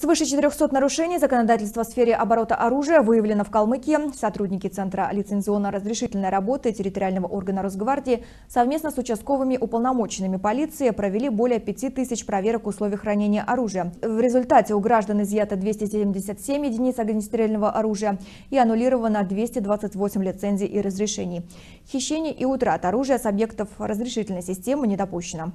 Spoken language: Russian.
Свыше 400 нарушений законодательства в сфере оборота оружия выявлено в Калмыкии. Сотрудники Центра лицензионно-разрешительной работы территориального органа Росгвардии совместно с участковыми уполномоченными полиции провели более 5000 проверок условий хранения оружия. В результате у граждан изъято 277 единиц огнестрельного оружия и аннулировано 228 лицензий и разрешений. Хищение и утрат оружия с объектов разрешительной системы не допущено.